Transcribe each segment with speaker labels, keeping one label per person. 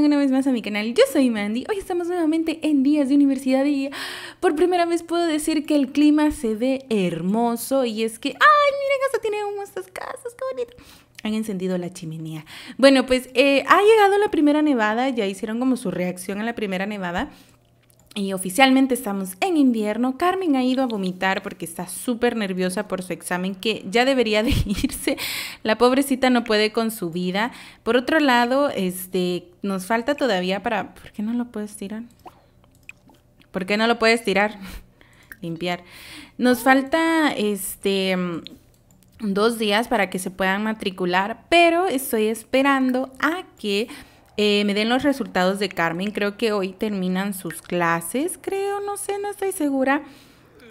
Speaker 1: una vez más a mi canal. Yo soy Mandy. Hoy estamos nuevamente en días de universidad y por primera vez puedo decir que el clima se ve hermoso y es que, ay, miren, hasta tiene estas casas, qué bonito. Han encendido la chimenea. Bueno, pues eh, ha llegado la primera nevada, ya hicieron como su reacción a la primera nevada. Y oficialmente estamos en invierno. Carmen ha ido a vomitar porque está súper nerviosa por su examen, que ya debería de irse. La pobrecita no puede con su vida. Por otro lado, este, nos falta todavía para... ¿Por qué no lo puedes tirar? ¿Por qué no lo puedes tirar? Limpiar. Nos falta, este, dos días para que se puedan matricular, pero estoy esperando a que eh, me den los resultados de Carmen. Creo que hoy terminan sus clases, creo, no sé, no estoy segura,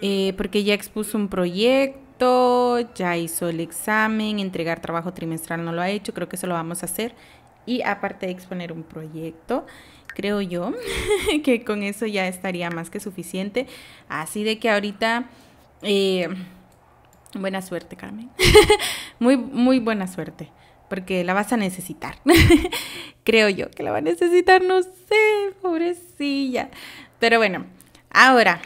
Speaker 1: eh, porque ya expuso un proyecto, ya hizo el examen, entregar trabajo trimestral no lo ha hecho, creo que eso lo vamos a hacer. Y aparte de exponer un proyecto, creo yo que con eso ya estaría más que suficiente. Así de que ahorita... Eh, buena suerte, Carmen. muy, muy buena suerte porque la vas a necesitar. Creo yo que la va a necesitar, no sé, pobrecilla. Pero bueno, ahora,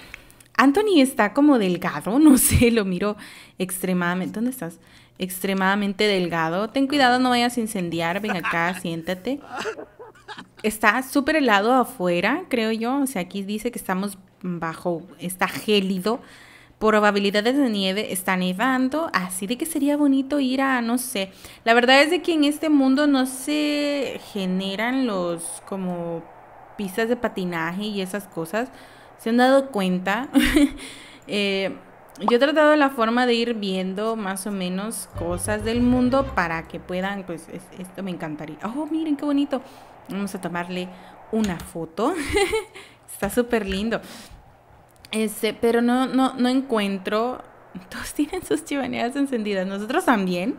Speaker 1: Anthony está como delgado, no sé, lo miro extremadamente. ¿Dónde estás? Extremadamente delgado. Ten cuidado, no vayas a incendiar. Ven acá, siéntate. Está súper helado afuera, creo yo. O sea, aquí dice que estamos bajo, está gélido probabilidades de nieve, está nevando, así de que sería bonito ir a, no sé, la verdad es de que en este mundo no se generan los como pistas de patinaje y esas cosas, se han dado cuenta. Eh, yo he tratado la forma de ir viendo más o menos cosas del mundo para que puedan, pues esto me encantaría. Oh, miren qué bonito. Vamos a tomarle una foto. Está súper lindo. Este, pero no, no, no encuentro. Todos tienen sus chimeneas encendidas. Nosotros también.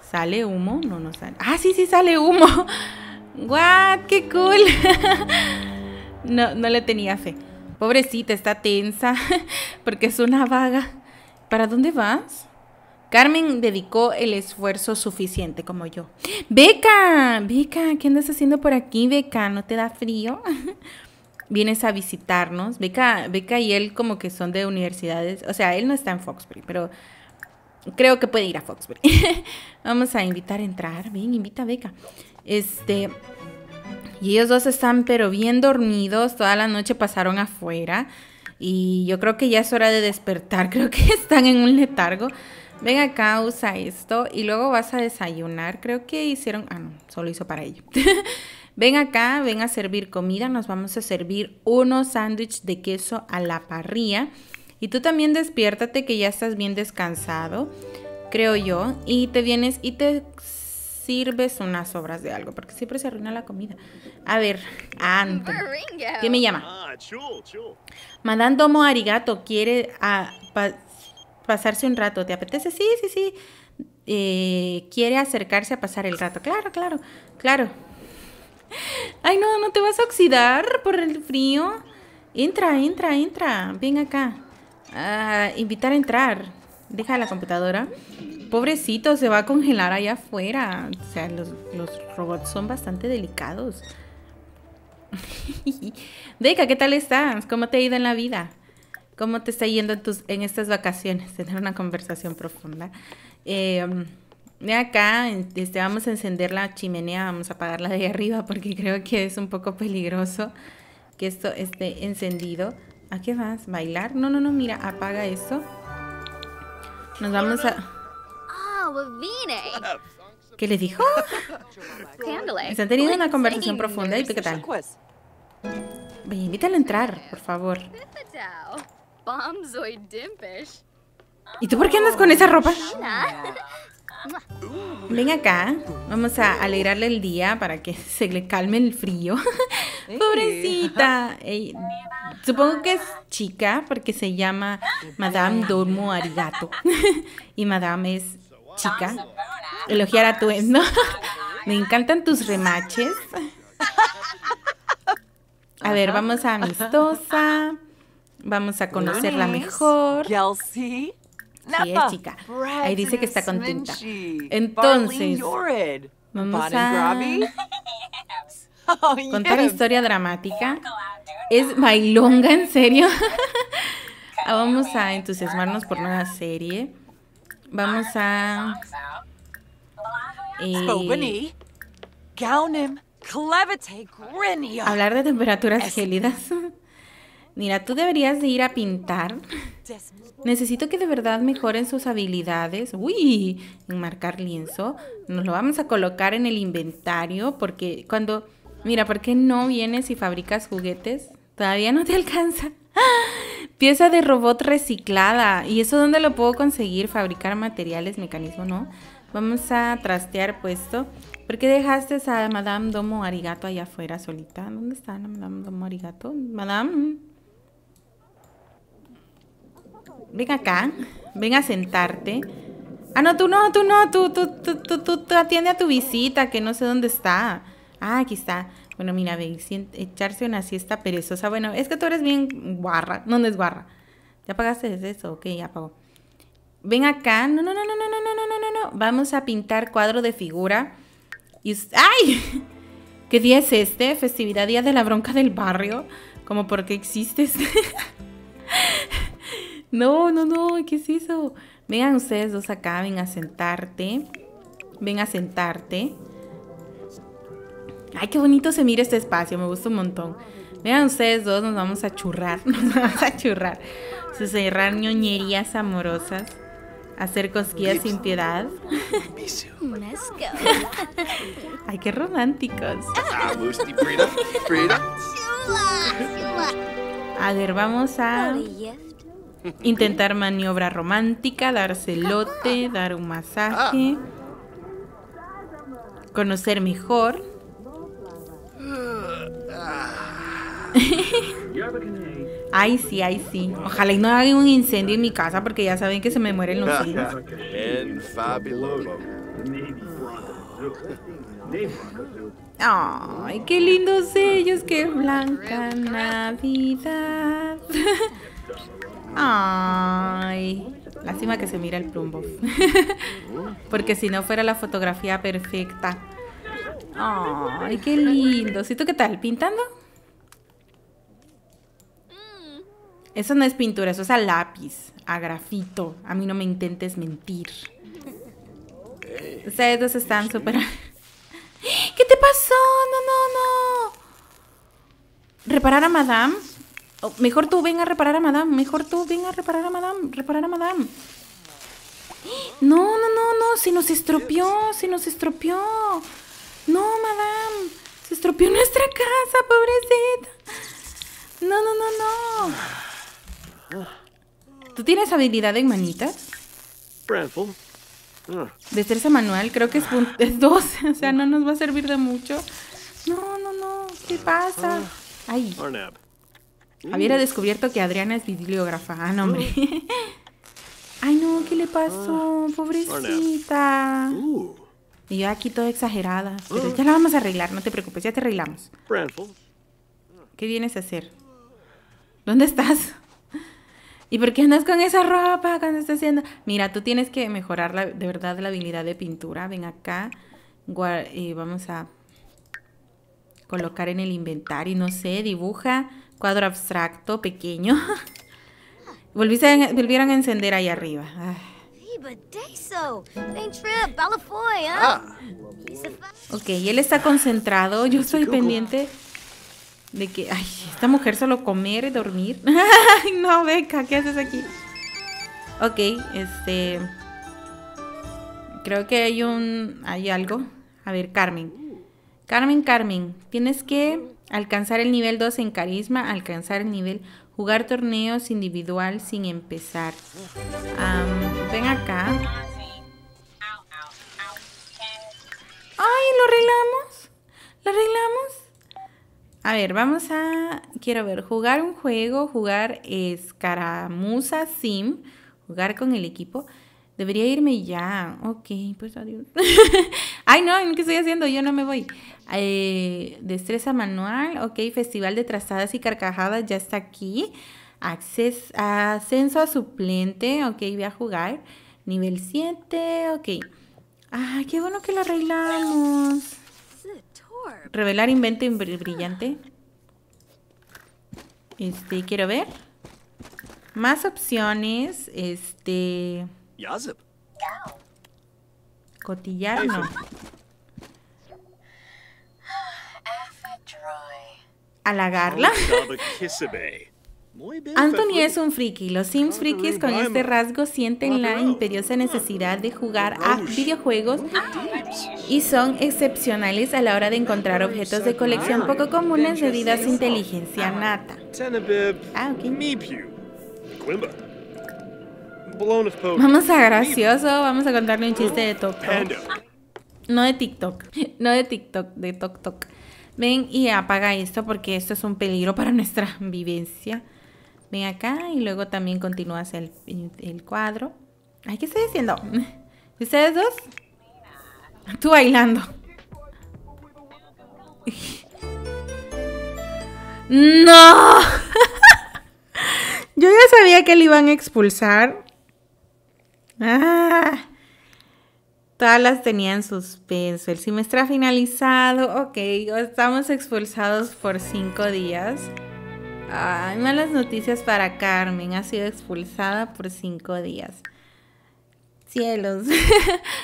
Speaker 1: ¿Sale humo? No, no sale. Ah, sí, sí sale humo. ¡What! ¡Qué cool! no, no le tenía fe. Pobrecita, está tensa porque es una vaga. ¿Para dónde vas? Carmen dedicó el esfuerzo suficiente como yo. Beca, Beca, ¿qué andas haciendo por aquí, Beca? ¿No te da frío? vienes a visitarnos. Beca, y él como que son de universidades. O sea, él no está en Foxbury, pero creo que puede ir a Foxbury. Vamos a invitar a entrar. Ven, invita a Beca. Este. Y ellos dos están pero bien dormidos. Toda la noche pasaron afuera. Y yo creo que ya es hora de despertar. Creo que están en un letargo. Ven acá, usa esto. Y luego vas a desayunar. Creo que hicieron... Ah, no. Solo hizo para ello. Ven acá, ven a servir comida, nos vamos a servir unos sándwiches de queso a la parrilla. Y tú también despiértate que ya estás bien descansado, creo yo, y te vienes y te sirves unas sobras de algo, porque siempre se arruina la comida. A ver, Anto. ¿Qué me llama? Ah, Madame Domo Arigato quiere ah, a, pasarse un rato. ¿Te apetece? Sí, sí, sí. Eh, quiere acercarse a pasar el rato. Claro, claro, claro. Ay, no, no te vas a oxidar por el frío. Entra, entra, entra. Ven acá. Ah, invitar a entrar. Deja la computadora. Pobrecito, se va a congelar allá afuera. O sea, los, robots son bastante delicados. Deca, ¿qué tal estás? ¿Cómo te ha ido en la vida? ¿Cómo te está yendo en, tus, en estas vacaciones? Tener una conversación profunda. Eh, de acá, este, vamos a encender la chimenea, vamos a apagarla de arriba porque creo que es un poco peligroso que esto esté encendido. ¿A qué vas? ¿Bailar? No, no, no, mira, apaga esto. Nos vamos a... Ah, pues ¿Qué le dijo? Se han tenido una conversación profunda y qué tal. Pues. invítalo a entrar, por favor. ¿Y tú por qué andas con esa ropa? Ven acá, vamos a alegrarle el día para que se le calme el frío. Pobrecita. supongo que es chica porque se llama Madame Dormo Arigato. y Madame es chica. Elogiar a tu ¿no? Me encantan tus remaches. A ver, vamos a amistosa. Vamos a conocerla mejor. Sí, es chica. Ahí dice que está contenta. Entonces, vamos a oh, contar historia dramática. Es bailonga, en serio. vamos a entusiasmarnos por una serie. Vamos a. Eh, hablar de temperaturas gélidas. Mira, tú deberías de ir a pintar. Necesito que de verdad mejoren sus habilidades. Uy, enmarcar lienzo. Nos lo vamos a colocar en el inventario porque cuando... Mira, ¿por qué no vienes y fabricas juguetes? Todavía no te alcanza. Pieza de robot reciclada. ¿Y eso dónde lo puedo conseguir? Fabricar materiales, mecanismo, ¿no? Vamos a trastear puesto. ¿Por qué dejaste a Madame Domo Arigato allá afuera solita? ¿Dónde está Madame Domo Arigato? Madame ven acá, ven a sentarte. Ah, no, tú no, tú no, tú, tú, tú, tú, tú, atiende a tu visita, que no sé dónde está. Ah, aquí está. Bueno, mira, ve, echarse una siesta perezosa. Bueno, es que tú eres bien guarra. No, es guarra. ¿Ya pagaste eso? Ok, ya apagó. Ven acá. No, no, no, no, no, no, no, no, no, no. Vamos a pintar cuadro de figura. Y... ¡Ay! ¿Qué día es este? Festividad Día de la Bronca del Barrio. Como porque existes. No, no, no, ¿qué es eso? Vengan ustedes dos acá, ven a sentarte. Ven a sentarte. Ay, qué bonito se mira este espacio, me gusta un montón. Vean ustedes dos, nos vamos a churrar, nos vamos a churrar. Se cerrar ñoñerías amorosas, hacer cosquillas sin piedad. Ay, qué románticos. Ah, a ver, vamos a Intentar maniobra romántica, darse celote, dar un masaje. Conocer mejor. ay, sí, ay, sí. Ojalá y no haga un incendio en mi casa porque ya saben que se me mueren los hijos. Ay, qué lindos ellos, qué blanca Navidad. Ay, lástima que se mira el plumbo. Porque si no fuera la fotografía perfecta. Ay, qué lindo. ¿Y tú qué tal? ¿Pintando? Eso no es pintura, eso es a lápiz, a grafito. A mí no me intentes mentir. Ustedes dos están súper... ¿Qué te pasó? No, no, no. ¿Reparar a Madame? Oh, mejor tú, ven a reparar a Madame. Mejor tú, ven a reparar a Madame. Reparar a Madame. No, no, no, no. Se nos estropeó. Se nos estropeó. No, Madame. Se estropeó nuestra casa, pobrecita. No, no, no, no. ¿Tú tienes habilidad en manitas? De ah. Destreza manual, creo que es, es dos. o sea, no nos va a servir de mucho. No, no, no. ¿Qué pasa? Ah. Ay habiera mm. descubierto que Adriana es bibliógrafa. Ah, no, hombre. Mm. Ay, no, ¿qué le pasó? Ah. Pobrecita. Uh. Y yo aquí toda exagerada. Ah. ya la vamos a arreglar, no te preocupes, ya te arreglamos. ¿Qué vienes a hacer? ¿Dónde estás? ¿Y por qué andas con esa ropa cuando estás haciendo? Mira, tú tienes que mejorar la, de verdad la habilidad de pintura. Ven acá. Y eh, vamos a colocar en el inventario, no sé, dibuja cuadro abstracto pequeño. Volviste a, volvieron a encender ahí arriba. Okay, ah. Ok, él está concentrado. Yo este estoy pendiente de que... Ay, esta mujer solo comer y dormir. no, Beca, ¿qué haces aquí? Ok, este... Creo que hay un... Hay algo. A ver, Carmen. Carmen, Carmen, tienes que alcanzar el nivel 2 en carisma, alcanzar el nivel, jugar torneos individual sin empezar. ven acá. Ay, ¿lo arreglamos? ¿Lo arreglamos? A ver, vamos a, quiero ver, jugar un juego, jugar escaramuza sim, jugar con el equipo. Debería irme ya. Ok, pues adiós. Ay, no, ¿qué estoy haciendo? Yo no me voy. Eh, destreza manual. Ok, festival de trazadas y carcajadas ya está aquí. ascenso a suplente. Ok, voy a jugar. Nivel 7. Ok. Ay, qué bueno que lo arreglamos. Revelar invento brillante. Este, quiero ver. Más opciones. Este. Yazıp. Cotillar no. Anthony es un friki. Los Sims frikis con este rasgo sienten la imperiosa necesidad de jugar a videojuegos y son excepcionales a la hora de encontrar objetos de colección poco comunes debido a su inteligencia ah, nata. Vamos a gracioso, vamos a contarle un chiste de Tok No de TikTok, no de TikTok, de Tok Ven y apaga esto porque esto es un peligro para nuestra vivencia. Ven acá y luego también continúas el, el cuadro. Ay, ¿qué estoy diciendo? ¿Ustedes dos? Tú bailando. ¡No! Yo ya sabía que le iban a expulsar Ah, todas las tenían suspenso. El semestre ha finalizado. Ok, estamos expulsados por cinco días. hay malas noticias para Carmen. Ha sido expulsada por cinco días. Cielos.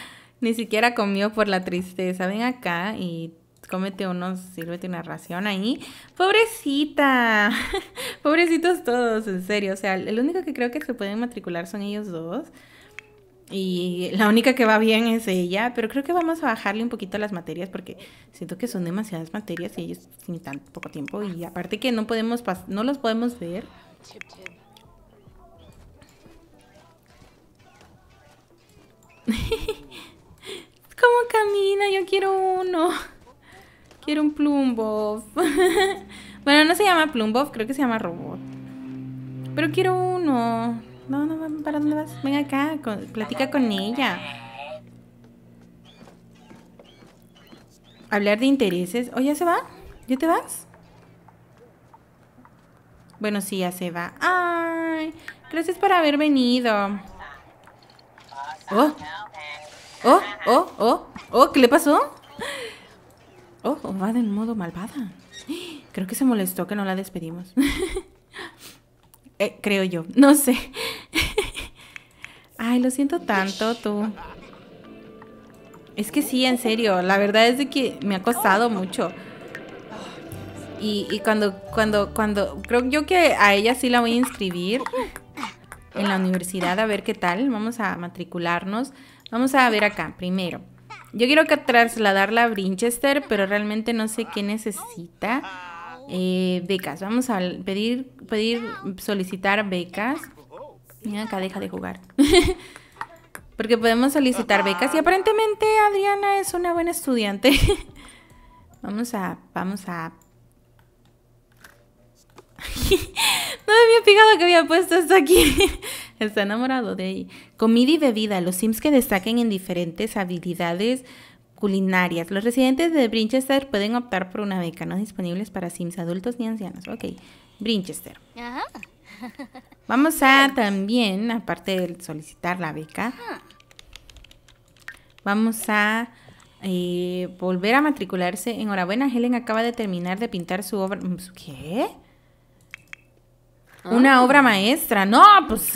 Speaker 1: Ni siquiera comió por la tristeza. Ven acá y cómete unos, sírvete una ración ahí. Pobrecita. Pobrecitos todos, en serio. O sea, el único que creo que se pueden matricular son ellos dos. Y la única que va bien es ella, pero creo que vamos a bajarle un poquito las materias porque siento que son demasiadas materias y ellos tienen tan poco tiempo y aparte que no podemos no los podemos ver. ¿Cómo camina? Yo quiero uno. Quiero un plumbo bueno, no se llama Plumboff, creo que se llama Robot. Pero quiero uno. No, no, ¿para dónde vas? Ven acá, platica con ella. Hablar de intereses. ¿O oh, ya se va? ¿Ya te vas? Bueno, sí, ya se va. ¡Ay! Gracias por haber venido. ¡Oh! ¡Oh! ¡Oh! ¡Oh! ¡Oh! ¿Qué le pasó? ¡Oh! oh va de modo malvada. Creo que se molestó que no la despedimos. Eh, creo yo. No sé. Ay, lo siento tanto, tú. Es que sí, en serio. La verdad es que me ha costado mucho. Y, cuando, cuando, cuando... Creo yo que a ella sí la voy a inscribir en la universidad a ver qué tal. Vamos a matricularnos. Vamos a ver acá, primero. Yo quiero trasladarla a Brinchester pero realmente no sé qué necesita. Eh, becas, vamos a pedir, pedir, solicitar becas. Mira acá, deja de jugar. Porque podemos solicitar becas y aparentemente Adriana es una buena estudiante. vamos a, vamos a... no me había fijado que había puesto esto aquí. Está enamorado de ahí. Comida y bebida. Los Sims que destaquen en diferentes habilidades culinarias. Los residentes de Brinchester pueden optar por una beca, no disponibles para Sims adultos ni ancianos. Ok, Brinchester. Ajá. Vamos a también, aparte de solicitar la beca, vamos a eh, volver a matricularse. Enhorabuena, Helen acaba de terminar de pintar su obra. Mm, ¿Qué? Ah. Una obra maestra. No, pues.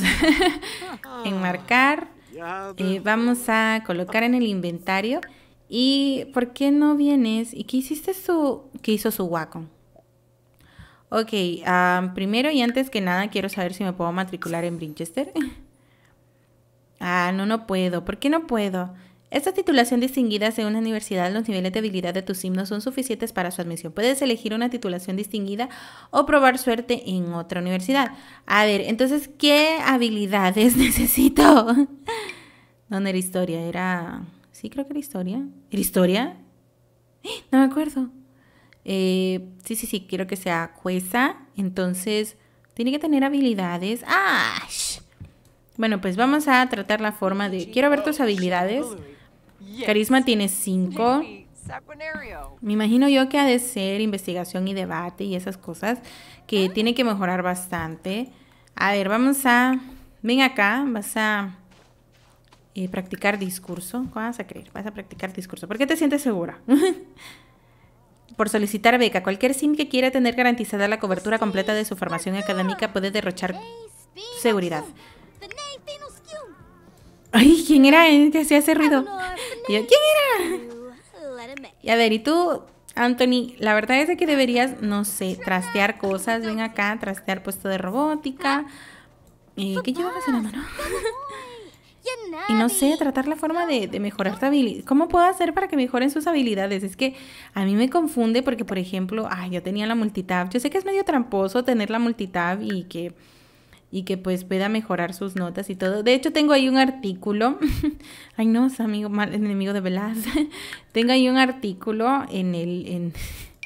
Speaker 1: Enmarcar. Eh, pues. vamos a colocar en el inventario. ¿Y por qué no vienes? ¿Y qué hiciste su... ¿Qué hizo su Wacom? Ok, primero y antes que nada quiero saber si me puedo matricular en Brinchester. ah, no, no puedo. ¿Por qué no puedo? Esta titulación distinguida según una universidad, los niveles de habilidad de tus himnos son suficientes para su admisión. Puedes elegir una titulación distinguida o probar suerte en otra universidad. A ver, entonces, ¿qué habilidades necesito? ¿Dónde era historia? Era... Sí, creo que era historia. ¿Era historia? ¡Ah! No me acuerdo. Eh, sí, sí, sí, quiero que sea jueza. Entonces, tiene que tener habilidades. ¡Ah! Bueno, pues vamos a tratar la forma de... Quiero ver tus habilidades. Carisma tiene cinco. Me imagino yo que ha de ser investigación y debate y esas cosas que ah. tiene que mejorar bastante. A ver, vamos a... Ven acá, vas a eh, practicar discurso. ¿Cómo vas a creer? Vas a practicar discurso. ¿Por qué te sientes segura? por solicitar beca. Cualquier SIM que quiera tener garantizada la cobertura completa de su formación académica puede derrochar seguridad. Ay, ¿quién era ¿Qué ¿Eh? hacía ese ruido? ¿quién era? Y a ver, ¿y tú, Anthony? La verdad es que deberías, no sé, trastear cosas. Ven acá, trastear puesto de robótica. Eh, ¿Qué llevabas en la mano? y no sé, tratar la forma de, mejorar su habilidad. ¿Cómo puedo hacer para que mejoren sus habilidades? Es que a mí me confunde porque, por ejemplo, ay, yo tenía la multitab. Yo sé que es medio tramposo tener la multitab y que y que pues pueda mejorar sus notas y todo. De hecho, tengo ahí un artículo. Ay, no, es amigo, mal, enemigo de velas. tengo ahí un artículo en el en,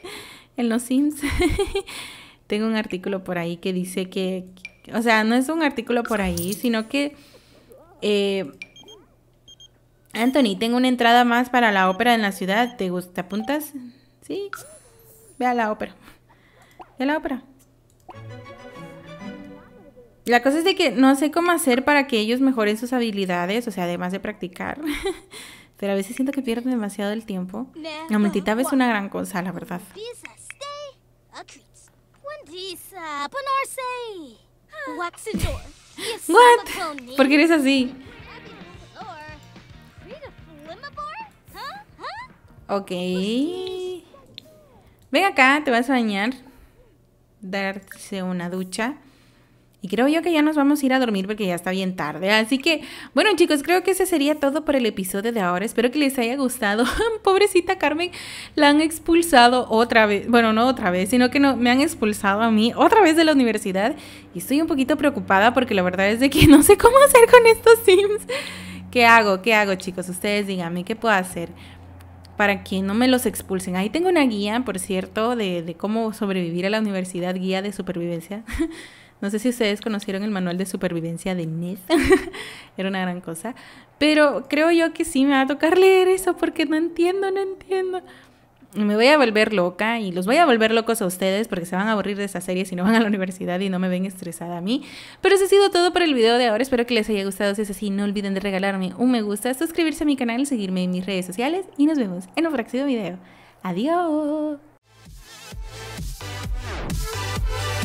Speaker 1: en los Sims. tengo un artículo por ahí que dice que, o sea, no es un artículo por ahí, sino que eh, Anthony, tengo una entrada más para la ópera en la ciudad. ¿Te gusta? apuntas? Sí. Ve a la ópera. Ve a la ópera. La cosa es de que no sé cómo hacer para que ellos mejoren sus habilidades, o sea, además de practicar. Pero a veces siento que pierden demasiado el tiempo. La multitab es una gran cosa, la verdad. What? ¿Por qué eres así? Ok. Ven acá, te vas a bañar. Darse una ducha. Y creo yo que ya nos vamos a ir a dormir porque ya está bien tarde. Así que, bueno chicos, creo que ese sería todo por el episodio de ahora. Espero que les haya gustado. Pobrecita Carmen, la han expulsado otra vez. Bueno, no otra vez, sino que no, me han expulsado a mí otra vez de la universidad. Y estoy un poquito preocupada porque la verdad es de que no sé cómo hacer con estos Sims. ¿Qué hago? ¿Qué hago chicos? Ustedes díganme, ¿qué puedo hacer? para que no me los expulsen. Ahí tengo una guía, por cierto, de, de cómo sobrevivir a la universidad, guía de supervivencia. No sé si ustedes conocieron el manual de supervivencia de Ned. Era una gran cosa. Pero creo yo que sí me va a tocar leer eso porque no entiendo, no entiendo. Me voy a volver loca y los voy a volver locos a ustedes porque se van a aburrir de esa serie si no van a la universidad y no me ven estresada a mí. Pero eso ha sido todo por el video de ahora. Espero que les haya gustado. Si es así, no olviden de regalarme un me gusta, suscribirse a mi canal, seguirme en mis redes sociales y nos vemos en un próximo video. Adiós.